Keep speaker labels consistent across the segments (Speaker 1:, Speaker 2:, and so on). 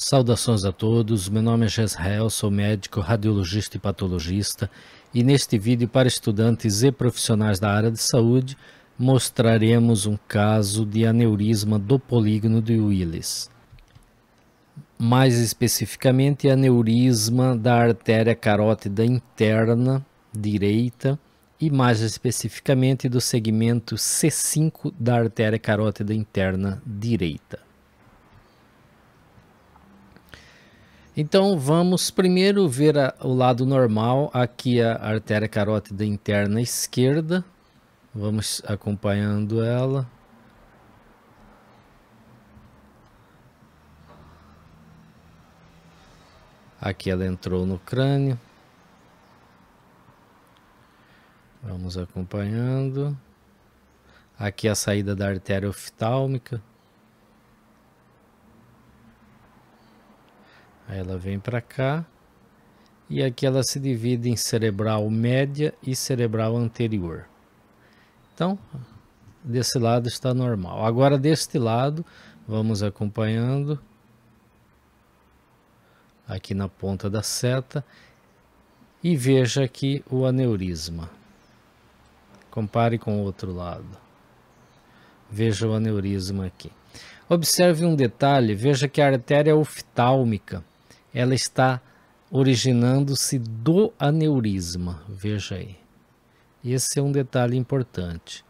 Speaker 1: Saudações a todos, meu nome é Jezrael, sou médico, radiologista e patologista e neste vídeo para estudantes e profissionais da área de saúde mostraremos um caso de aneurisma do polígono de Willis. Mais especificamente, aneurisma da artéria carótida interna direita e mais especificamente do segmento C5 da artéria carótida interna direita. Então vamos primeiro ver a, o lado normal, aqui a artéria carótida interna esquerda. Vamos acompanhando ela. Aqui ela entrou no crânio. Vamos acompanhando. Aqui a saída da artéria oftálmica. Aí ela vem para cá e aqui ela se divide em cerebral média e cerebral anterior. Então, desse lado está normal. Agora deste lado, vamos acompanhando aqui na ponta da seta e veja aqui o aneurisma. Compare com o outro lado. Veja o aneurisma aqui. Observe um detalhe, veja que a artéria oftálmica ela está originando-se do aneurisma. Veja aí. Esse é um detalhe importante.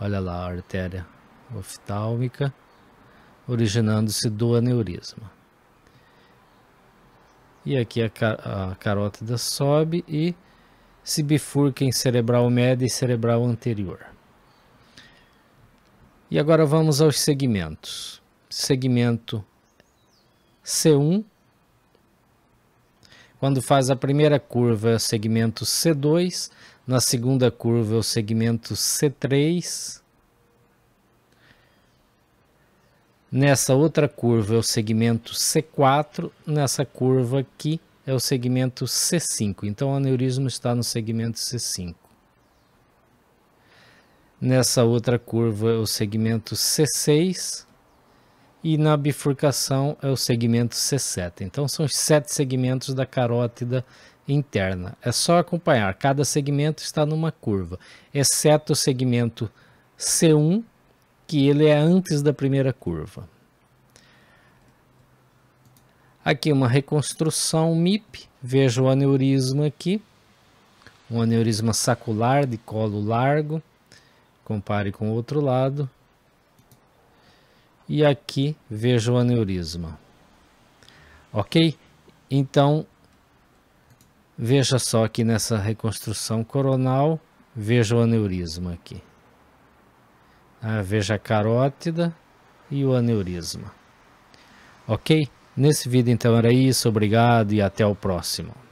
Speaker 1: Olha lá a artéria oftálmica originando-se do aneurisma. E aqui a, car a carótida sobe e se bifurca em cerebral média e cerebral anterior. E agora vamos aos segmentos. Segmento C1 quando faz a primeira curva é o segmento C2, na segunda curva é o segmento C3. Nessa outra curva é o segmento C4, nessa curva aqui é o segmento C5. Então o aneurisma está no segmento C5. Nessa outra curva é o segmento C6, e na bifurcação é o segmento C7. Então são os sete segmentos da carótida interna. É só acompanhar, cada segmento está numa curva, exceto o segmento C1, que ele é antes da primeira curva. Aqui uma reconstrução MIP, veja o aneurisma aqui, um aneurisma sacular de colo largo, compare com o outro lado, e aqui vejo o aneurisma. Ok? Então, veja só aqui nessa reconstrução coronal, veja o aneurisma aqui. Ah, veja a carótida e o aneurisma. Ok? Nesse vídeo então era isso, obrigado e até o próximo.